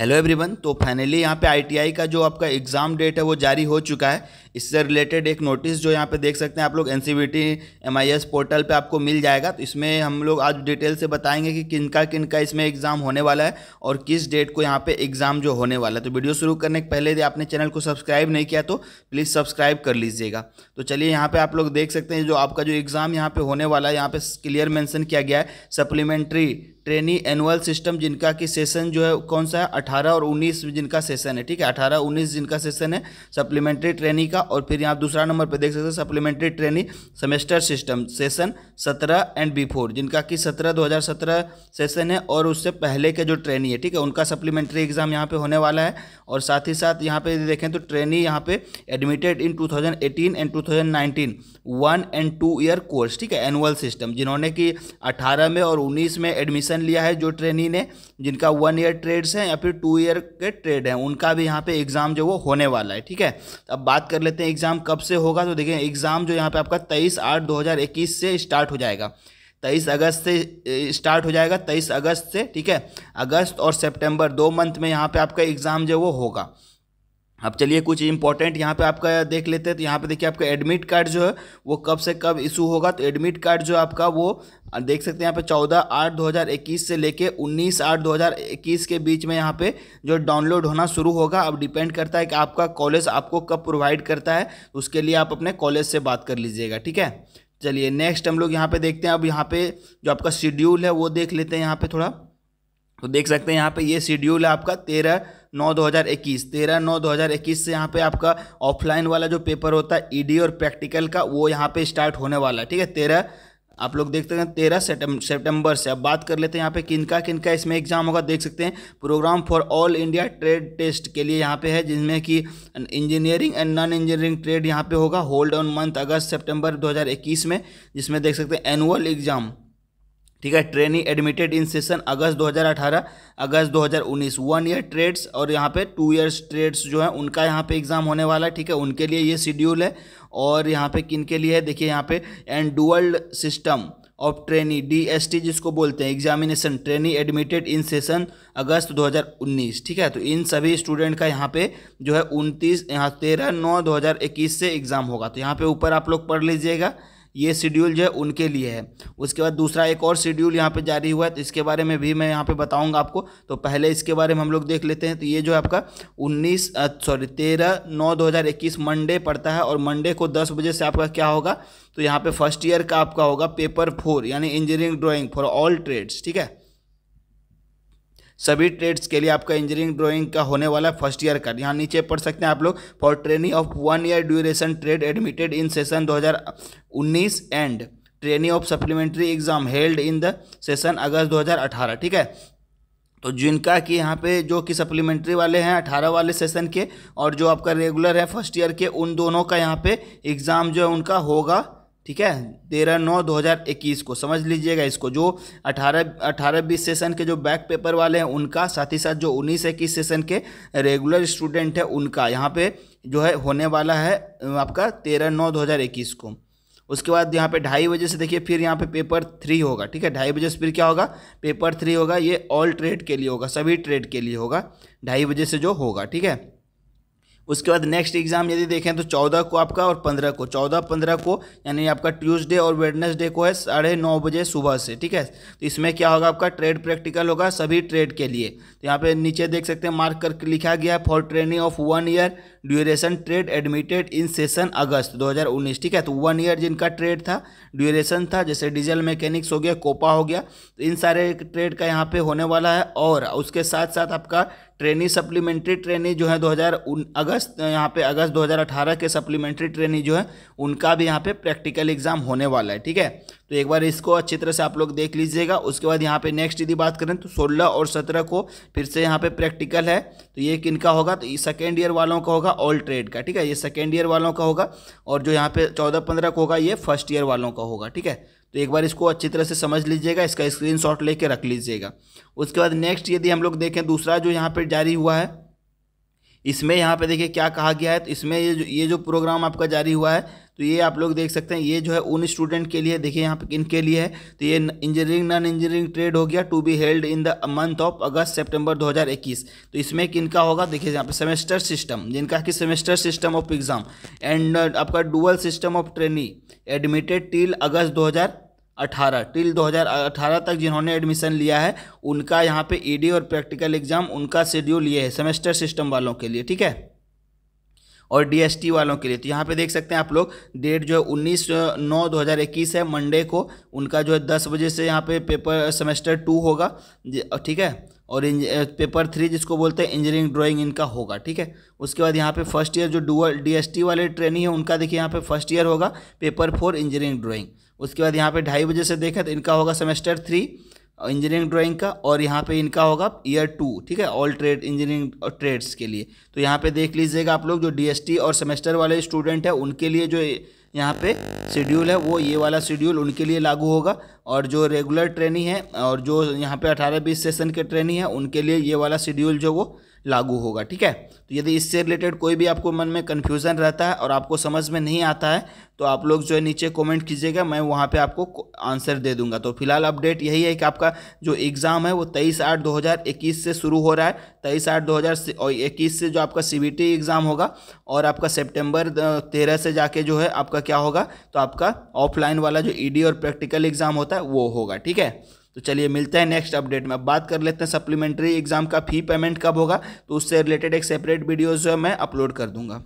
hello everyone तो finally यहाँ पे आईटीआई का जो आपका एग्ज़ाम डेट है वो जारी हो चुका है इससे रिलेटेड एक नोटिस जो यहाँ पे देख सकते हैं आप लोग एन सी पोर्टल पे आपको मिल जाएगा तो इसमें हम लोग आज डिटेल से बताएंगे कि किनका किनका इसमें एग्ज़ाम होने वाला है और किस डेट को यहाँ पर एग्ज़ाम जो होने वाला है तो वीडियो शुरू करने के पहले यदि आपने चैनल को सब्सक्राइब नहीं किया तो प्लीज़ सब्सक्राइब कर लीजिएगा तो चलिए यहाँ पर आप लोग देख सकते हैं जो आपका जो एग्ज़ाम यहाँ पर होने वाला है यहाँ पर क्लियर मैंसन किया गया है सप्लीमेंट्री ट्रेनी एनुअल सिस्टम जिनका कि सेशन जो है कौन सा है अठारह और उन्नीस जिनका सेशन है ठीक है अठारह उन्नीस जिनका सेशन है सप्लीमेंट्री ट्रेनी का और फिर यहाँ दूसरा नंबर पे देख सकते हैं supplementary trainee semester system session सत्रह एंड बिफोर जिनका कि सत्रह दो हज़ार सत्रह सेशन है और उससे पहले के जो ट्रेनी है ठीक है उनका सप्लीमेंट्री एग्जाम यहाँ पर होने वाला है और साथ ही साथ यहाँ पर देखें तो ट्रेनी यहाँ पे admitted in eighteen and nineteen one and two year course ठीक है एनुअल सिस्टम जिन्होंने कि अठारह में और उन्नीस में एडमिशन एडमिशन लिया है जो ट्रेनी ने जिनका वन ईयर ट्रेड्स हैं या फिर टू ईयर के ट्रेड हैं उनका भी यहाँ पे एग्ज़ाम जो वो होने वाला है ठीक है तो अब बात कर लेते हैं एग्ज़ाम कब से होगा तो देखिए एग्ज़ाम जो यहाँ पे आपका तेईस आठ दो हज़ार इक्कीस से स्टार्ट हो जाएगा तेईस अगस्त से स्टार्ट हो जाएगा तेईस अगस्त से ठीक है अगस्त और सेप्टेम्बर दो मंथ में यहाँ पर आपका एग्ज़ाम जो वो होगा अब चलिए कुछ इंपॉर्टेंट यहाँ पे आपका देख लेते हैं तो यहाँ पे देखिए आपका एडमिट कार्ड जो है वो कब से कब इशू होगा तो एडमिट कार्ड जो आपका वो देख सकते हैं यहाँ पे चौदह आठ दो हज़ार इक्कीस से लेके उन्नीस आठ दो हज़ार इक्कीस के बीच में यहाँ पे जो डाउनलोड होना शुरू होगा अब डिपेंड करता है कि आपका कॉलेज आपको कब प्रोवाइड करता है उसके लिए आप अपने कॉलेज से बात कर लीजिएगा ठीक है चलिए नेक्स्ट हम लोग यहाँ पर देखते हैं अब यहाँ पर जो आपका शेड्यूल है वो देख लेते हैं यहाँ पर थोड़ा तो देख सकते हैं यहाँ पर ये शेड्यूल है आपका तेरह नौ दो हज़ार इक्कीस तेरह नौ दो हज़ार इक्कीस से यहाँ पे आपका ऑफलाइन वाला जो पेपर होता है ईडी e और प्रैक्टिकल का वो यहाँ पे स्टार्ट होने वाला है ठीक है तेरह आप लोग देख सकते हैं तेरह सितंबर से अब बात कर लेते हैं यहाँ पे किन किन किनका इसमें एग्जाम होगा देख सकते हैं program for all India trade test के लिए यहाँ पे है जिसमें कि engineering and non engineering trade यहाँ पे होगा hold on month August September 2021 में जिसमें देख सकते हैं एनुअल एग्जाम ठीक है trainee admitted in session August 2018 August 2019 one year trades और यहाँ पे टू ईयर्स ट्रेड्स जो है उनका यहाँ पे एग्ज़ाम होने वाला है ठीक है उनके लिए ये शेड्यूल है और यहाँ पे किन के लिए है देखिए यहाँ पे and dual system of trainee DST जिसको बोलते हैं examination trainee admitted in session August 2019 ठीक है तो इन सभी स्टूडेंट का यहाँ पे जो है उनतीस यहाँ तेरह नौ 2021 से एग्ज़ाम होगा तो यहाँ पे ऊपर आप लोग पढ़ लीजिएगा ये शेड्यूल जो है उनके लिए है उसके बाद दूसरा एक और शेड्यूल यहाँ पे जारी हुआ है तो इसके बारे में भी मैं यहाँ पे बताऊँगा आपको तो पहले इसके बारे में हम लोग देख लेते हैं तो ये जो है आपका उन्नीस सॉरी तेरह नौ दो हज़ार इक्कीस मंडे पड़ता है और मंडे को दस बजे से आपका क्या होगा तो यहाँ पर फर्स्ट ईयर का आपका होगा पेपर फोर यानी engineering drawing for all trades ठीक है सभी ट्रेड्स के लिए आपका इंजीनियरिंग ड्राइंग का होने वाला फर्स्ट ईयर का यहाँ नीचे पढ़ सकते हैं आप लोग for training of one year duration trade admitted in session 2019 and training of supplementary exam held in the session August 2018 ठीक है तो जिनका कि यहाँ पे जो कि सप्लीमेंट्री वाले हैं अठारह वाले सेशन के और जो आपका रेगुलर है फर्स्ट ईयर के उन दोनों का यहाँ पे एग्ज़ाम जो है उनका होगा ठीक है तेरह नौ दो हज़ार इक्कीस को समझ लीजिएगा इसको जो अठारह अठारह बीस सेशन के जो बैक पेपर वाले हैं उनका साथ ही साथ जो उन्नीस इक्कीस सेशन के रेगुलर स्टूडेंट है उनका यहाँ पे जो है होने वाला है आपका तेरह नौ दो हज़ार इक्कीस को उसके बाद यहाँ पे ढाई बजे से देखिए फिर यहाँ पे पेपर थ्री होगा ठीक है ढाई बजे से फिर क्या होगा पेपर थ्री होगा ये ऑल ट्रेड के लिए होगा सभी ट्रेड के लिए होगा ढाई बजे से जो होगा ठीक है उसके बाद नेक्स्ट एग्जाम यदि देखें तो चौदह को आपका और पंद्रह को चौदह पंद्रह को यानी आपका ट्यूसडे और वेडनेसडे को है साढ़े नौ बजे सुबह से ठीक है तो इसमें क्या होगा आपका ट्रेड प्रैक्टिकल होगा सभी ट्रेड के लिए तो यहाँ पे नीचे देख सकते हैं मार्क करके लिखा गया है for training of one year duration trade admitted in session August दो ठीक है तो वन ईयर जिनका ट्रेड था ड्यूरेशन था जैसे डीजल मैकेनिक्स हो गया कोपा हो गया तो इन सारे ट्रेड का यहाँ पर होने वाला है और उसके साथ साथ आपका ट्रेनी सप्लीमेंट्री ट्रेनी जो है 2000 अगस्त यहाँ पे अगस्त 2018 के सप्लीमेंट्री ट्रेनी जो है उनका भी यहाँ पे प्रैक्टिकल एग्जाम होने वाला है ठीक है तो एक बार इसको अच्छी तरह से आप लोग देख लीजिएगा उसके बाद यहाँ पे नेक्स्ट यदि बात करें तो 16 और 17 को फिर से यहाँ पे प्रैक्टिकल है तो ये किन का होगा तो सेकेंड ईयर वालों का होगा ऑल ट्रेड का ठीक है ये सेकेंड ईयर वालों का होगा और जो यहाँ पे चौदह पंद्रह को होगा ये फर्स्ट ईयर वालों का होगा ठीक है तो एक बार इसको अच्छी तरह से समझ लीजिएगा इसका स्क्रीन शॉट लेके रख लीजिएगा उसके बाद नेक्स्ट यदि हम लोग देखें दूसरा जो यहाँ पर जारी हुआ है इसमें यहाँ पे देखिए क्या कहा गया है तो इसमें ये जो ये जो प्रोग्राम आपका जारी हुआ है तो ये आप लोग देख सकते हैं ये जो है उन स्टूडेंट के लिए देखिए यहाँ पे इनके लिए है तो ये इंजीनियरिंग नॉन इंजीनियरिंग ट्रेड हो गया to be held in the month of August September 2021 तो इसमें किन का होगा देखिए यहाँ पे सेमेस्टर सिस्टम जिनका कि semester system of exam and आपका dual system of trainee admitted till August दो 18 टिल 2018 तक जिन्होंने एडमिशन लिया है उनका यहाँ पे ईडी e और प्रैक्टिकल एग्जाम उनका शेड्यूल ये है सेमेस्टर सिस्टम वालों के लिए ठीक है और डीएसटी वालों के लिए तो यहाँ पे देख सकते हैं आप लोग डेट जो है उन्नीस नौ दो हज़ार इक्कीस है मंडे को उनका जो है दस बजे से यहाँ पे पेपर सेमेस्टर टू होगा ठीक है और पेपर थ्री जिसको बोलते हैं इंजीनियरिंग ड्राइंग इनका होगा ठीक है उसके बाद यहाँ पे फर्स्ट ईयर जो डुअल डी वाले ट्रेनिंग है उनका देखिए यहाँ पे फर्स्ट ईयर होगा पेपर फोर इंजीनियरिंग ड्राइंग उसके बाद यहाँ पे ढाई बजे से देखें तो इनका होगा सेमेस्टर थ्री इंजीनियरिंग ड्राइंग का और यहाँ पे इनका होगा ईयर टू ठीक है ऑल ट्रेड इंजीनियरिंग और ट्रेड्स के लिए तो यहाँ पे देख लीजिएगा आप लोग जो डीएसटी और सेमेस्टर वाले स्टूडेंट हैं उनके लिए जो यहाँ पे शेड्यूल है वो ये वाला शेड्यूल उनके लिए लागू होगा और जो रेगुलर ट्रेनिंग है और जो यहाँ पे अठारह बीस सेशन के ट्रेनिंग है उनके लिए ये वाला शेड्यूल जो वो लागू होगा ठीक है तो यदि इससे रिलेटेड कोई भी आपको मन में कन्फ्यूज़न रहता है और आपको समझ में नहीं आता है तो आप लोग जो है नीचे कमेंट कीजिएगा मैं वहाँ पे आपको आंसर दे दूंगा तो फिलहाल अपडेट यही है कि आपका जो एग्ज़ाम है वो तेईस आठ दो हज़ार इक्कीस से शुरू हो रहा है तेईस आठ दो हज़ार इक्कीस से जो आपका सी बी टी एग्ज़ाम होगा और आपका सेप्टेम्बर तेरह से जाके जो है आपका क्या होगा तो आपका ऑफलाइन वाला जो ई e डी और प्रैक्टिकल एग्ज़ाम होता है वो होगा ठीक है तो चलिए मिलते हैं नेक्स्ट अपडेट में अब बात कर लेते हैं सप्लीमेंट्री एग्ज़ाम का फ़ी पेमेंट कब होगा तो उससे रिलेटेड एक सेपरेट वीडियोज़ जो है मैं अपलोड कर दूंगा